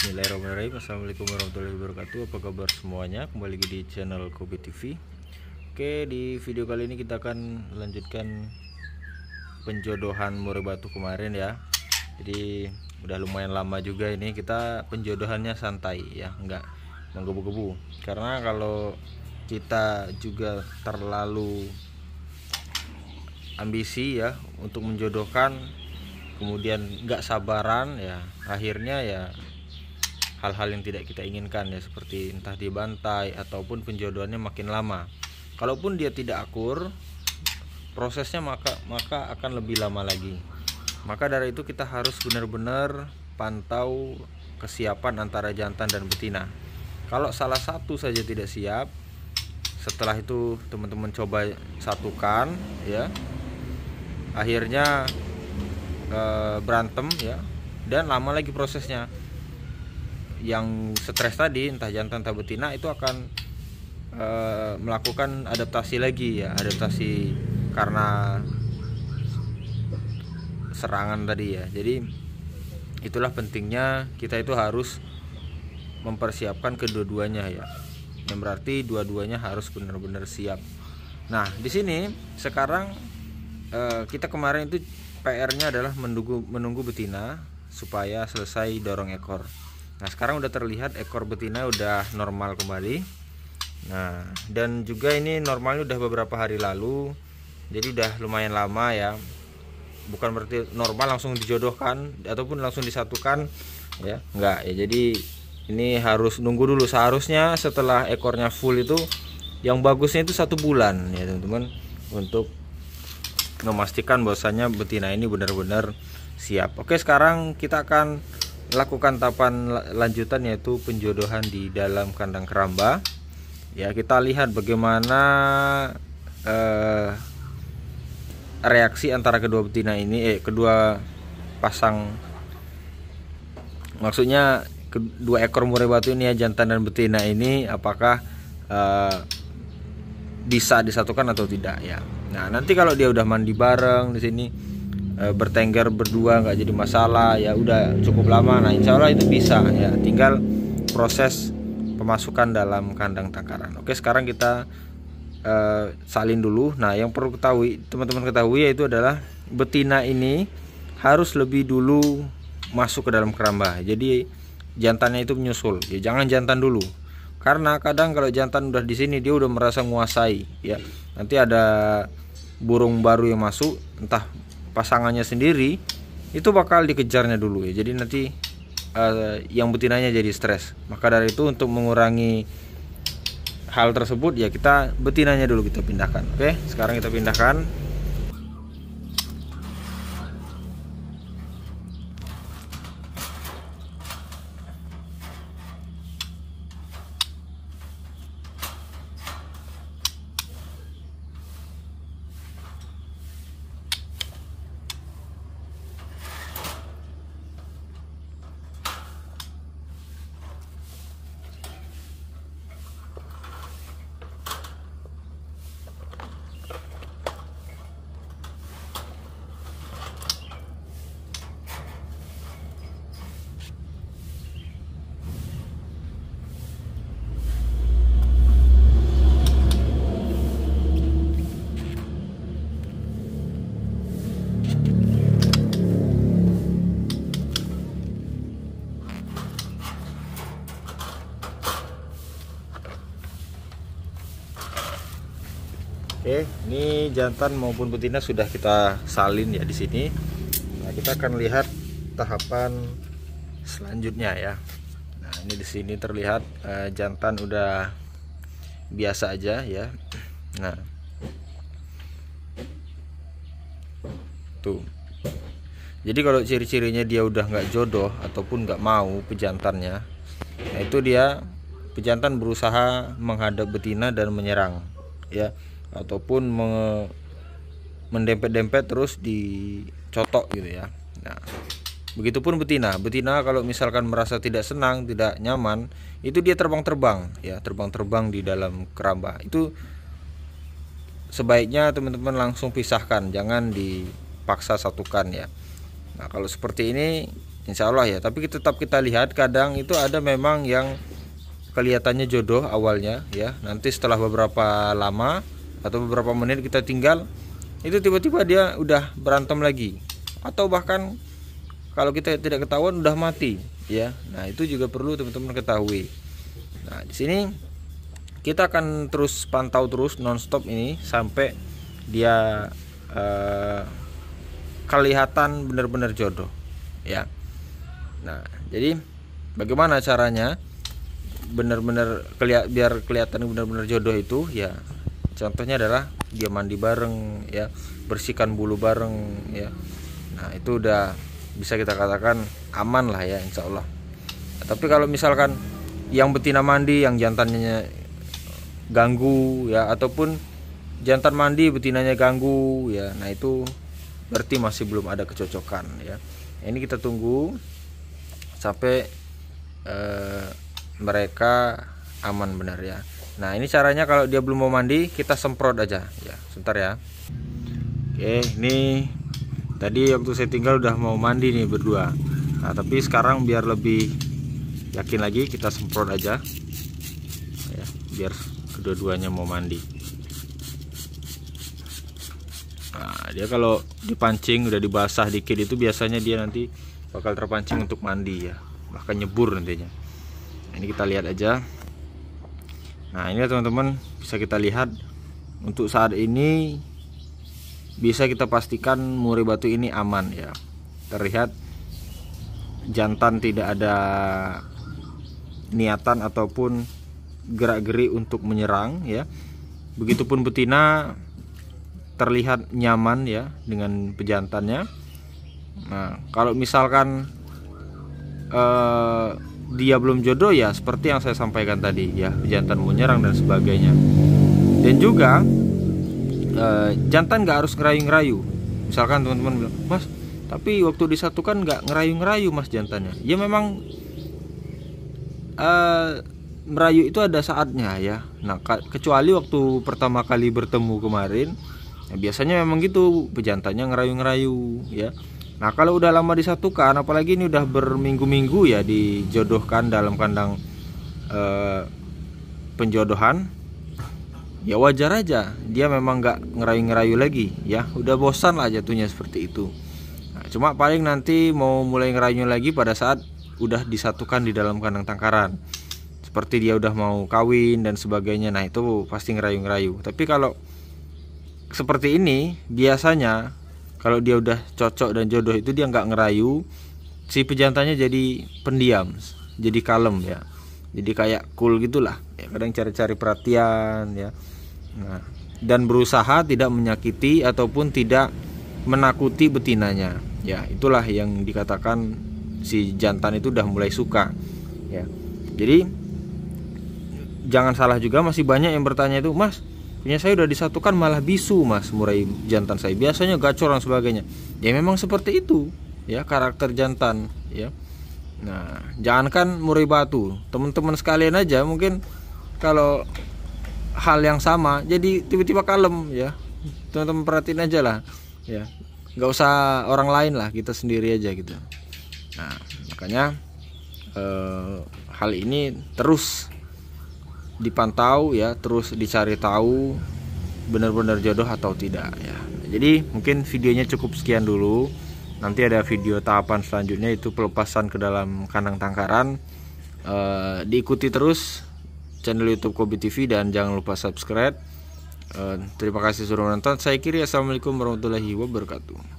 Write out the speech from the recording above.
Bismillahirrahmanirrahim Assalamualaikum warahmatullahi wabarakatuh Apa kabar semuanya Kembali lagi di channel Kobe TV Oke di video kali ini kita akan lanjutkan Penjodohan murai batu kemarin ya Jadi udah lumayan lama juga ini Kita penjodohannya santai ya Enggak menggebu-gebu Karena kalau kita juga terlalu ambisi ya Untuk menjodohkan kemudian nggak sabaran ya akhirnya ya hal-hal yang tidak kita inginkan ya seperti entah dibantai ataupun penjodohannya makin lama. Kalaupun dia tidak akur, prosesnya maka maka akan lebih lama lagi. Maka dari itu kita harus benar-benar pantau kesiapan antara jantan dan betina. Kalau salah satu saja tidak siap, setelah itu teman-teman coba satukan ya. Akhirnya e, berantem ya dan lama lagi prosesnya yang stres tadi entah jantan entah betina itu akan e, melakukan adaptasi lagi ya adaptasi karena serangan tadi ya jadi itulah pentingnya kita itu harus mempersiapkan kedua-duanya ya yang berarti dua-duanya harus benar-benar siap nah di sini sekarang e, kita kemarin itu PR-nya adalah menunggu menunggu betina supaya selesai dorong ekor Nah sekarang udah terlihat ekor betina udah normal kembali. Nah dan juga ini normalnya udah beberapa hari lalu, jadi udah lumayan lama ya. Bukan berarti normal langsung dijodohkan ataupun langsung disatukan, ya Enggak ya. Jadi ini harus nunggu dulu seharusnya setelah ekornya full itu yang bagusnya itu satu bulan ya teman-teman untuk memastikan bahwasanya betina ini benar-benar siap. Oke sekarang kita akan lakukan tahapan lanjutan yaitu penjodohan di dalam kandang keramba. Ya, kita lihat bagaimana eh, reaksi antara kedua betina ini eh kedua pasang maksudnya kedua ekor murai batu ini ya jantan dan betina ini apakah eh, bisa disatukan atau tidak ya. Nah, nanti kalau dia udah mandi bareng di sini e, bertengger berdua nggak jadi masalah ya udah cukup lama nah insya Allah itu bisa ya tinggal proses pemasukan dalam kandang takaran oke sekarang kita e, salin dulu nah yang perlu ketahui teman-teman ketahui yaitu adalah betina ini harus lebih dulu masuk ke dalam keramba jadi jantannya itu menyusul ya jangan jantan dulu karena kadang kalau jantan udah di sini dia udah merasa menguasai ya nanti ada burung baru yang masuk entah pasangannya sendiri itu bakal dikejarnya dulu ya jadi nanti uh, yang betinanya jadi stres maka dari itu untuk mengurangi hal tersebut ya kita betinanya dulu kita pindahkan oke sekarang kita pindahkan Oke, ini jantan maupun betina sudah kita salin ya di sini. Nah, kita akan lihat tahapan selanjutnya ya. Nah, ini di sini terlihat eh, jantan udah biasa aja ya. Nah. Tuh. Jadi kalau ciri-cirinya dia udah nggak jodoh ataupun nggak mau pejantannya, nah itu dia pejantan berusaha menghadap betina dan menyerang ya ataupun mendempet-dempet terus dicotok gitu ya. Nah, begitupun betina. Betina kalau misalkan merasa tidak senang, tidak nyaman, itu dia terbang-terbang ya, terbang-terbang di dalam keramba. Itu sebaiknya teman-teman langsung pisahkan, jangan dipaksa satukan ya. Nah, kalau seperti ini insya Allah ya, tapi tetap kita lihat kadang itu ada memang yang kelihatannya jodoh awalnya ya. Nanti setelah beberapa lama atau beberapa menit kita tinggal itu tiba-tiba dia udah berantem lagi atau bahkan kalau kita tidak ketahuan udah mati ya nah itu juga perlu teman-teman ketahui nah di sini kita akan terus pantau terus nonstop ini sampai dia eh, kelihatan benar-benar jodoh ya nah jadi bagaimana caranya benar-benar kelihat biar kelihatan benar-benar jodoh itu ya contohnya adalah dia mandi bareng ya bersihkan bulu bareng ya nah itu udah bisa kita katakan aman lah ya insya Allah tapi kalau misalkan yang betina mandi yang jantannya ganggu ya ataupun jantan mandi betinanya ganggu ya nah itu berarti masih belum ada kecocokan ya ini kita tunggu sampai eh, mereka aman benar ya Nah ini caranya kalau dia belum mau mandi kita semprot aja ya sebentar ya. Oke ini tadi waktu saya tinggal udah mau mandi nih berdua. Nah tapi sekarang biar lebih yakin lagi kita semprot aja ya biar kedua-duanya mau mandi. Nah dia kalau dipancing udah dibasah dikit itu biasanya dia nanti bakal terpancing untuk mandi ya bahkan nyebur nantinya. ini kita lihat aja nah ini teman-teman bisa kita lihat untuk saat ini bisa kita pastikan murai batu ini aman ya terlihat jantan tidak ada niatan ataupun gerak gerik untuk menyerang ya begitupun betina terlihat nyaman ya dengan pejantannya. Nah, kalau misalkan eh, dia belum jodoh ya seperti yang saya sampaikan tadi ya jantan nyerang dan sebagainya dan juga e, jantan nggak harus ngerayu-ngerayu misalkan teman-teman bilang mas tapi waktu disatukan nggak ngerayu-ngerayu mas jantannya ya memang e, merayu itu ada saatnya ya nah kecuali waktu pertama kali bertemu kemarin ya biasanya memang gitu pejantannya ngerayu-ngerayu ya Nah kalau udah lama disatukan, apalagi ini udah berminggu-minggu ya dijodohkan dalam kandang eh, penjodohan, ya wajar aja dia memang gak ngerayu-ngerayu lagi ya udah bosan lah jatuhnya seperti itu nah, cuma paling nanti mau mulai ngerayu lagi pada saat udah disatukan di dalam kandang tangkaran seperti dia udah mau kawin dan sebagainya nah itu pasti ngerayu-ngerayu tapi kalau seperti ini biasanya kalau dia udah cocok dan jodoh itu dia nggak ngerayu si pejantannya jadi pendiam jadi kalem ya jadi kayak cool gitulah ya, kadang cari-cari perhatian ya nah, dan berusaha tidak menyakiti ataupun tidak menakuti betinanya ya itulah yang dikatakan si jantan itu udah mulai suka ya jadi jangan salah juga masih banyak yang bertanya itu mas punya saya udah disatukan malah bisu mas murai jantan saya biasanya gacor dan sebagainya ya memang seperti itu ya karakter jantan ya nah jangankan murai batu teman-teman sekalian aja mungkin kalau hal yang sama jadi tiba-tiba kalem ya teman-teman perhatiin aja lah ya nggak usah orang lain lah kita sendiri aja gitu nah makanya eh, hal ini terus dipantau ya terus dicari tahu benar-benar jodoh atau tidak ya jadi mungkin videonya cukup sekian dulu nanti ada video tahapan selanjutnya itu pelepasan ke dalam kandang tangkaran e, diikuti terus channel YouTube Kobi TV dan jangan lupa subscribe e, terima kasih sudah menonton saya kiri assalamualaikum warahmatullahi wabarakatuh